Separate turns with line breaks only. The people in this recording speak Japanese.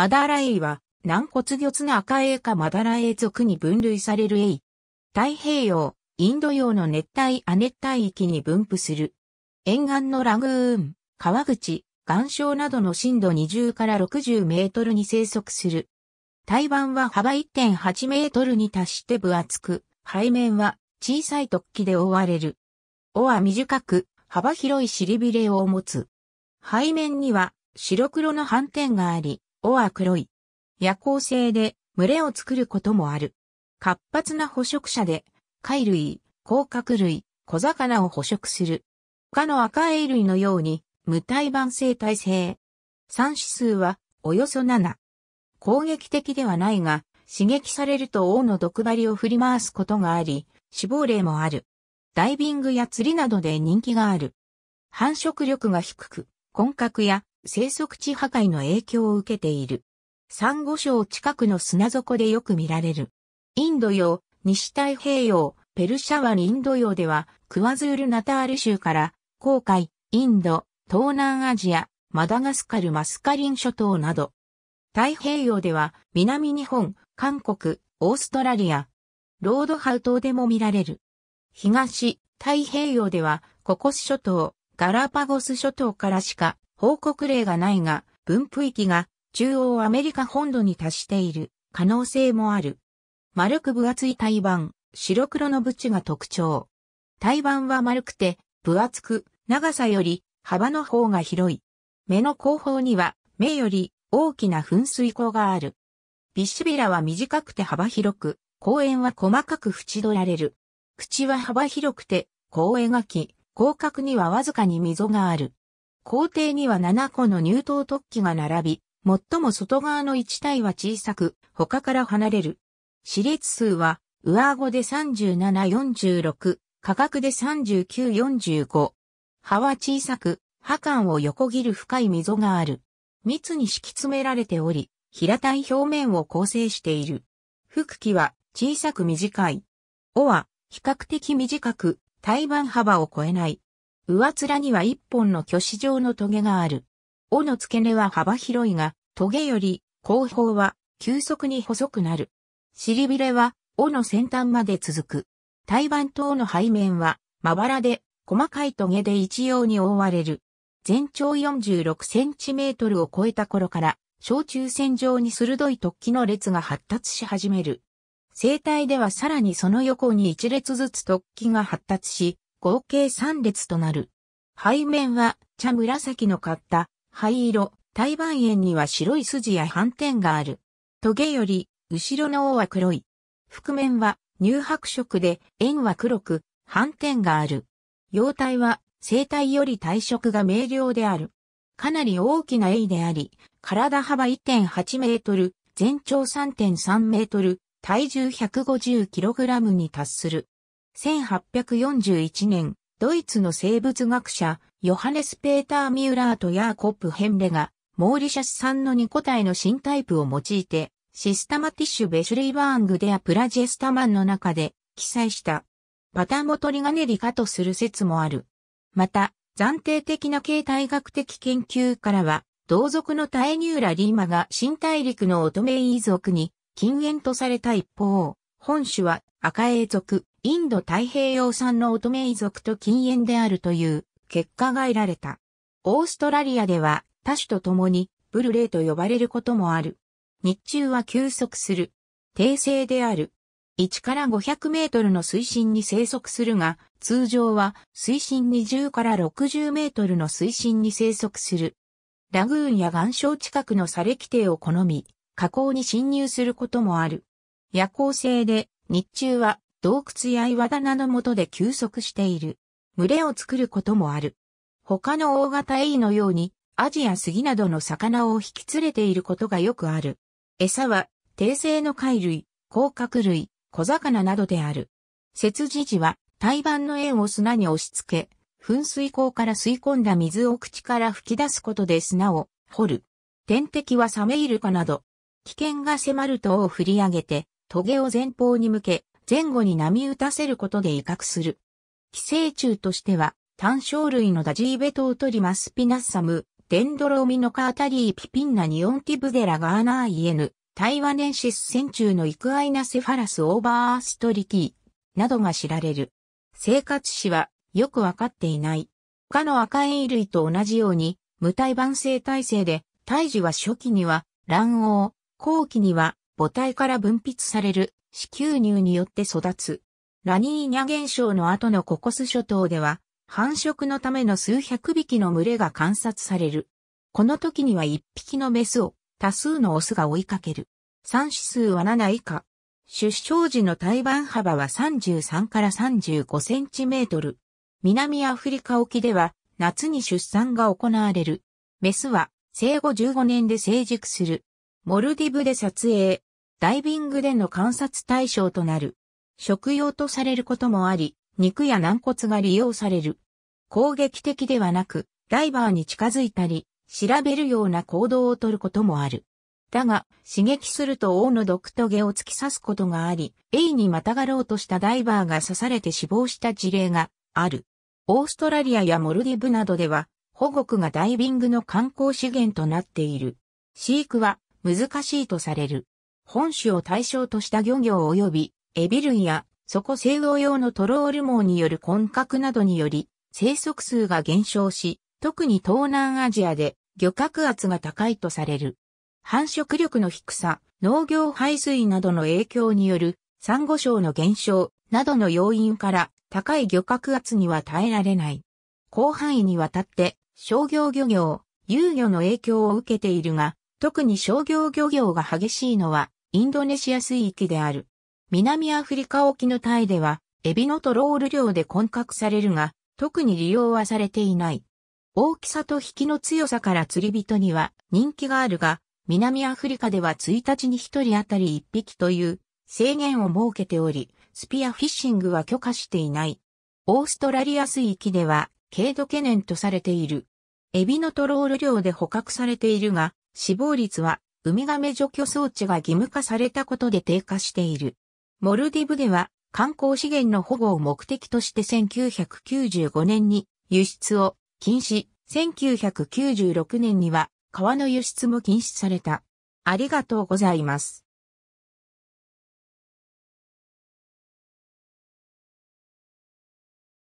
マダラエイは、軟骨魚の赤エイかマダラエイ属に分類されるエイ。太平洋、インド洋の熱帯亜熱帯域に分布する。沿岸のラグーン、川口、岩礁などの深度20から60メートルに生息する。対盤は幅1.8メートルに達して分厚く、背面は小さい突起で覆われる。尾は短く、幅広い尻びれを持つ。背面には白黒の斑点があり、尾は黒い。夜行性で群れを作ることもある。活発な捕食者で、貝類、甲殻類、小魚を捕食する。他の赤エイ類のように、無体盤生態性。産指数は、およそ7。攻撃的ではないが、刺激されると王の毒針を振り回すことがあり、死亡例もある。ダイビングや釣りなどで人気がある。繁殖力が低く、根格や生息地破壊の影響を受けている。サンゴ礁近くの砂底でよく見られる。インド洋、西太平洋、ペルシャ湾インド洋では、クワズールナタール州から、航海、インド、東南アジア、マダガスカルマスカリン諸島など。太平洋では、南日本、韓国、オーストラリア、ロードハウ島でも見られる。東、太平洋では、ココス諸島、ガラパゴス諸島からしか報告例がないが、分布域が中央アメリカ本土に達している可能性もある。丸く分厚い胎盤、白黒のブチが特徴。胎盤は丸くて、分厚く、長さより幅の方が広い。目の後方には、目より大きな噴水口がある。ビシビラは短くて幅広く、公園は細かく縁取られる。口は幅広くて、公園がき、広角にはわずかに溝がある。皇帝には7個の入頭突起が並び、最も外側の1体は小さく、他から離れる。歯列数は、上顎で3746、価格で3945。歯は小さく、歯間を横切る深い溝がある。密に敷き詰められており、平たい表面を構成している。腹器は小さく短い。尾は比較的短く、胎盤幅を超えない。上面には一本の巨子状の棘がある。尾の付け根は幅広いが、棘より後方は急速に細くなる。尻びれは尾の先端まで続く。胎盤等の背面はまばらで細かい棘で一様に覆われる。全長46センチメートルを超えた頃から小中線上に鋭い突起の列が発達し始める。生体ではさらにその横に一列ずつ突起が発達し、合計3列となる。背面は茶紫の買った灰色、台湾円には白い筋や斑点がある。トゲより後ろの尾は黒い。覆面は乳白色で円は黒く斑点がある。様体は生体より体色が明瞭である。かなり大きなエイであり、体幅1.8メートル、全長3.3メートル、体重 150kg に達する。1841年、ドイツの生物学者、ヨハネス・ペーター・ミューラーとヤーコップ・ヘンレが、モーリシャス産の2個体の新タイプを用いて、シスタマティッシュ・ベシュレイバーング・デア・プラジェスタマンの中で記載した、パタモトリガネリカとする説もある。また、暫定的な形態学的研究からは、同族のタエニューラ・リーマが新大陸の乙女イ族に禁煙とされた一方、本種は赤英族、インド太平洋産の乙女遺族と禁煙であるという結果が得られた。オーストラリアでは多種と共にブルレイと呼ばれることもある。日中は休息する。定性である。1から500メートルの水深に生息するが、通常は水深20から60メートルの水深に生息する。ラグーンや岩礁近くの砂礫底を好み、河口に侵入することもある。夜行性で、日中は洞窟や岩棚の下で休息している。群れを作ることもある。他の大型エイのように、アジやスギなどの魚を引き連れていることがよくある。餌は、低性の貝類、甲殻類、小魚などである。節時時は、胎盤の縁を砂に押し付け、噴水口から吸い込んだ水を口から吹き出すことで砂を掘る。天敵はサメイルカなど、危険が迫るとを振り上げて、トゲを前方に向け、前後に波打たせることで威嚇する。寄生虫としては、単生類のダジーベトウトリマスピナッサム、デンドロミノカータリーピピンナニオンティブデラガーナーイエヌ、タイワネンシス線虫のイクアイナセファラスオーバーアーストリキー、などが知られる。生活史はよくわかっていない。他の赤エイ類と同じように、無体盤性体制で、胎児は初期には卵黄、後期には母体から分泌される子宮乳によって育つ。ラニーニャ現象の後のココス諸島では、繁殖のための数百匹の群れが観察される。この時には一匹のメスを多数のオスが追いかける。産指数は7以下。出生時の胎盤幅は33から35センチメートル。南アフリカ沖では夏に出産が行われる。メスは生後15年で成熟する。モルディブで撮影、ダイビングでの観察対象となる。食用とされることもあり、肉や軟骨が利用される。攻撃的ではなく、ダイバーに近づいたり、調べるような行動をとることもある。だが、刺激すると王の毒トゲを突き刺すことがあり、エイにまたがろうとしたダイバーが刺されて死亡した事例がある。オーストラリアやモルディブなどでは、保護区がダイビングの観光資源となっている。飼育は難しいとされる。本種を対象とした漁業及び、エビ類や、そこ西洋用のトロール網による混獲などにより、生息数が減少し、特に東南アジアで漁獲圧が高いとされる。繁殖力の低さ、農業排水などの影響による、サンゴ礁の減少などの要因から高い漁獲圧には耐えられない。広範囲にわたって商業漁業、遊漁の影響を受けているが、特に商業漁業が激しいのはインドネシア水域である。南アフリカ沖のタイでは、エビのトロール漁で混獲されるが、特に利用はされていない。大きさと引きの強さから釣り人には人気があるが、南アフリカでは1日に1人当たり1匹という制限を設けており、スピアフィッシングは許可していない。オーストラリア水域では、軽度懸念とされている。エビのトロール漁で捕獲されているが、死亡率はウミガメ除去装置が義務化されたことで低下している。モルディブでは観光資源の保護を目的として1995年に輸出を禁止、1996年には川の輸出も禁止された。ありがとうございます。